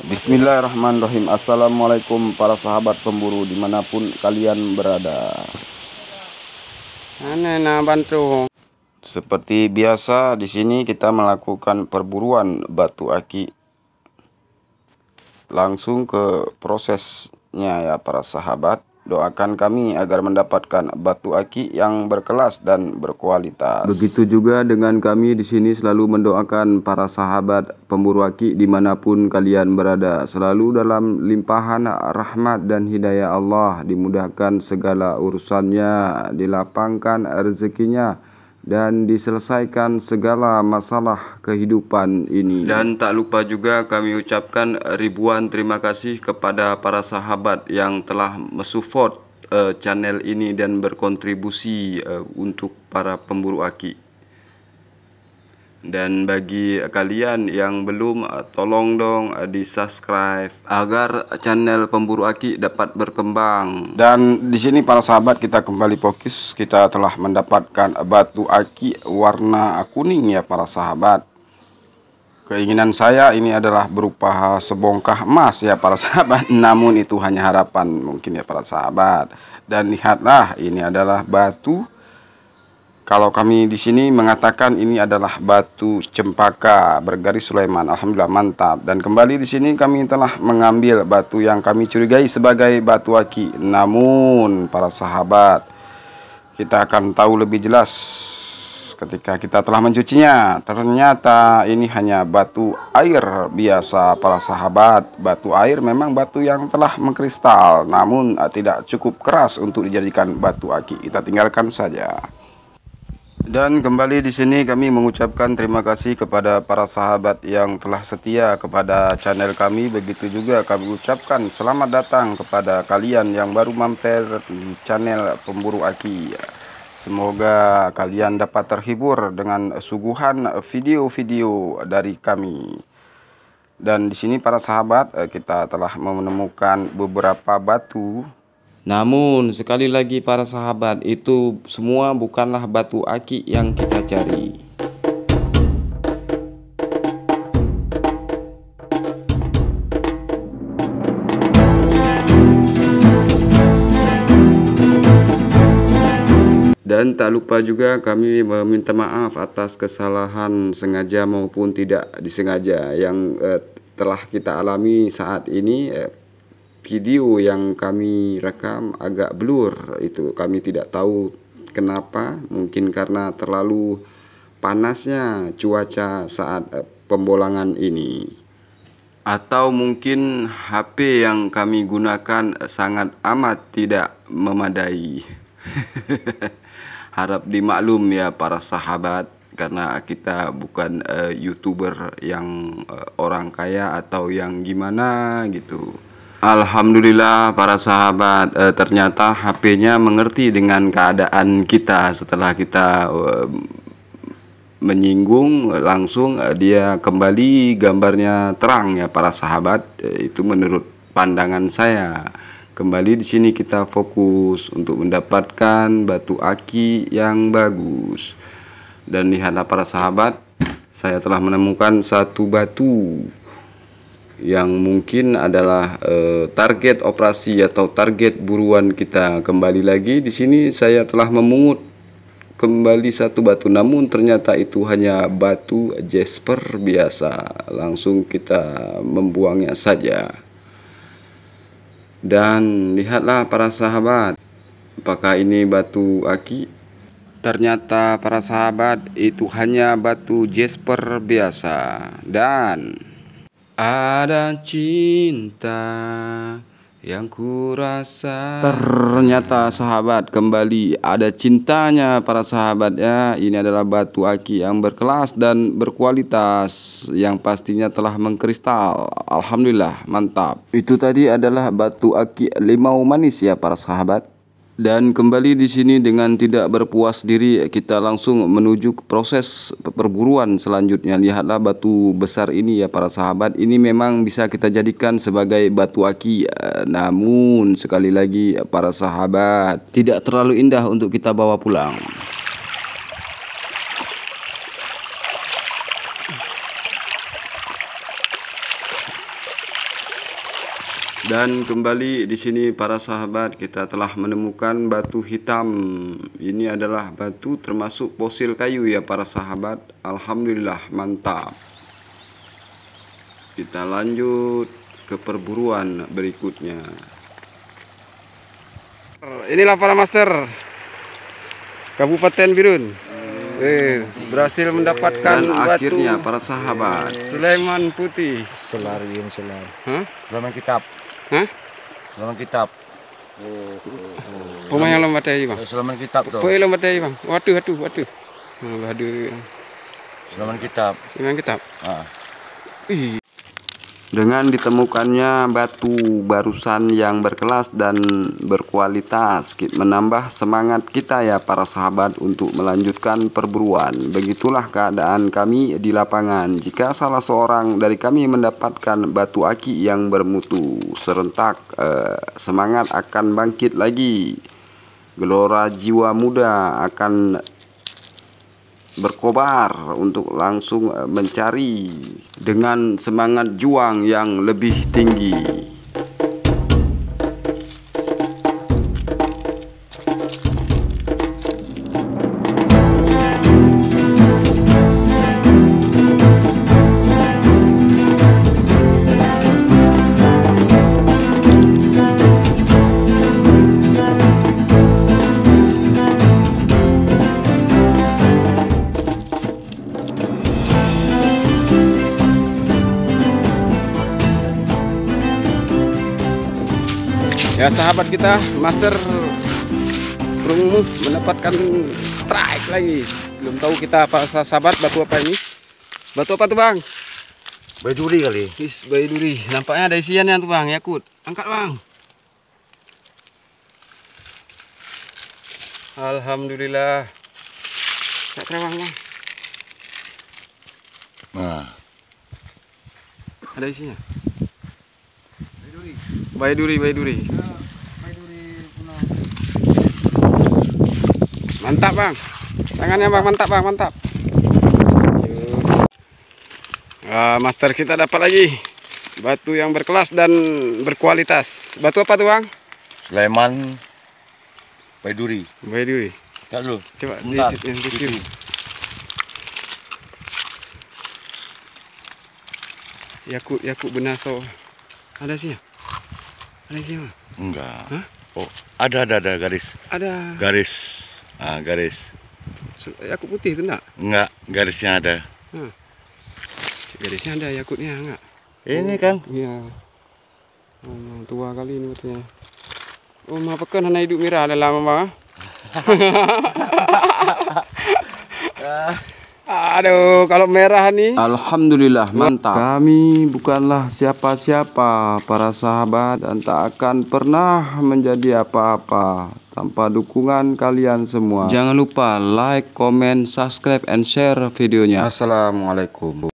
Bismillahirrahmanirrahim Assalamualaikum para sahabat pemburu dimanapun kalian berada bantu Seperti biasa di sini kita melakukan perburuan batu aki Langsung ke prosesnya ya para sahabat Doakan kami agar mendapatkan batu aki yang berkelas dan berkualitas. Begitu juga dengan kami di sini selalu mendoakan para sahabat pemburu aki dimanapun kalian berada. Selalu dalam limpahan rahmat dan hidayah Allah dimudahkan segala urusannya, dilapangkan rezekinya dan diselesaikan segala masalah kehidupan ini. Dan tak lupa juga kami ucapkan ribuan terima kasih kepada para sahabat yang telah mensupport uh, channel ini dan berkontribusi eh, untuk para pemburu aki dan bagi kalian yang belum eh, tolong dong eh, di subscribe agar channel pemburu aki dapat berkembang dan di sini para sahabat kita kembali fokus kita telah mendapatkan batu aki warna kuning ya para sahabat keinginan saya ini adalah berupa sebongkah emas ya para sahabat namun itu hanya harapan mungkin ya para sahabat dan lihatlah ini adalah batu kalau kami di sini mengatakan ini adalah batu cempaka bergaris Sulaiman. Alhamdulillah mantap. Dan kembali di sini kami telah mengambil batu yang kami curigai sebagai batu aki. Namun para sahabat kita akan tahu lebih jelas ketika kita telah mencucinya. Ternyata ini hanya batu air biasa para sahabat. Batu air memang batu yang telah mengkristal namun tidak cukup keras untuk dijadikan batu aki. Kita tinggalkan saja. Dan kembali di sini kami mengucapkan terima kasih kepada para sahabat yang telah setia kepada channel kami. Begitu juga kami ucapkan selamat datang kepada kalian yang baru mampir di channel Pemburu Aki. Semoga kalian dapat terhibur dengan suguhan video-video dari kami. Dan di sini para sahabat eh, kita telah menemukan beberapa batu namun sekali lagi para sahabat itu semua bukanlah batu akik yang kita cari Dan tak lupa juga kami meminta maaf atas kesalahan sengaja maupun tidak disengaja yang eh, telah kita alami saat ini eh, video yang kami rekam agak blur itu kami tidak tahu kenapa mungkin karena terlalu panasnya cuaca saat eh, pembolangan ini atau mungkin HP yang kami gunakan sangat amat tidak memadai harap dimaklum ya para sahabat karena kita bukan uh, youtuber yang uh, orang kaya atau yang gimana gitu. Alhamdulillah para sahabat e, ternyata HP-nya mengerti dengan keadaan kita setelah kita e, menyinggung langsung e, dia kembali gambarnya terang ya para sahabat e, itu menurut pandangan saya kembali di sini kita fokus untuk mendapatkan batu aki yang bagus dan lihatlah para sahabat saya telah menemukan satu batu yang mungkin adalah eh, target operasi atau target buruan kita kembali lagi di sini saya telah memungut kembali satu batu namun ternyata itu hanya batu jasper biasa langsung kita membuangnya saja dan lihatlah para sahabat apakah ini batu aki ternyata para sahabat itu hanya batu jasper biasa dan ada cinta yang kurasa ternyata sahabat kembali ada cintanya para sahabat ya ini adalah batu aki yang berkelas dan berkualitas yang pastinya telah mengkristal alhamdulillah mantap itu tadi adalah batu aki limau manis ya para sahabat dan kembali di sini dengan tidak berpuas diri kita langsung menuju ke proses perburuan selanjutnya. Lihatlah batu besar ini ya para sahabat. Ini memang bisa kita jadikan sebagai batu aki. Namun sekali lagi para sahabat tidak terlalu indah untuk kita bawa pulang. Dan kembali di sini para sahabat kita telah menemukan batu hitam. Ini adalah batu termasuk fosil kayu ya para sahabat. Alhamdulillah mantap. Kita lanjut ke perburuan berikutnya. Inilah para master Kabupaten Birun. Eh, eh berhasil mendapatkan Dan batu akhirnya para sahabat Sulaiman Putih. Selar selar. huh? Roman kitab. Ha? kitab. Oh. Pemain yang lompat ayu bang. Selaman kitab tu. Pemain lompat ayu bang. Waduh, waduh, waduh. Waduh. Selaman kitab. Selaman kitab. Ha. Ih. dengan ditemukannya batu barusan yang berkelas dan berkualitas menambah semangat kita ya para sahabat untuk melanjutkan perburuan begitulah keadaan kami di lapangan jika salah seorang dari kami mendapatkan batu aki yang bermutu serentak eh, semangat akan bangkit lagi gelora jiwa muda akan berkobar untuk langsung eh, mencari dengan semangat juang yang lebih tinggi. ya sahabat kita master Rung mendapatkan strike lagi belum tahu kita apa sahabat batu apa ini batu apa tuh bang bayi duri kali is bayi duri nampaknya ada isian isiannya tuh bang yakut angkat bang Alhamdulillah tak terawang bang ya? nah ada isinya baik duri baik duri ya, Mantap, Bang. Tangannya Bang, mantap, Bang, mantap. Uh, master kita dapat lagi batu yang berkelas dan berkualitas. Batu apa tuh, Bang? Sleman Bayi duri Tak duri Coba dicicipin. Yakut Yakut Benaso. Ada sih ya? Ada siapa? Enggak. Hah? Oh, ada ada ada garis. Ada. Garis. Ah, garis. Yakut putih tu nak? Enggak, garisnya ada. Ha. Garisnya ada yakutnya enggak? Ini kan? Iya. Oh, tua kali ini betulnya. Oh, apa kan anak hidup merah dalam lama bang? Aduh, kalau merah nih. Alhamdulillah, ya, mantap. Kami bukanlah siapa-siapa para sahabat dan tak akan pernah menjadi apa-apa tanpa dukungan kalian semua. Jangan lupa like, comment, subscribe, and share videonya. Assalamualaikum.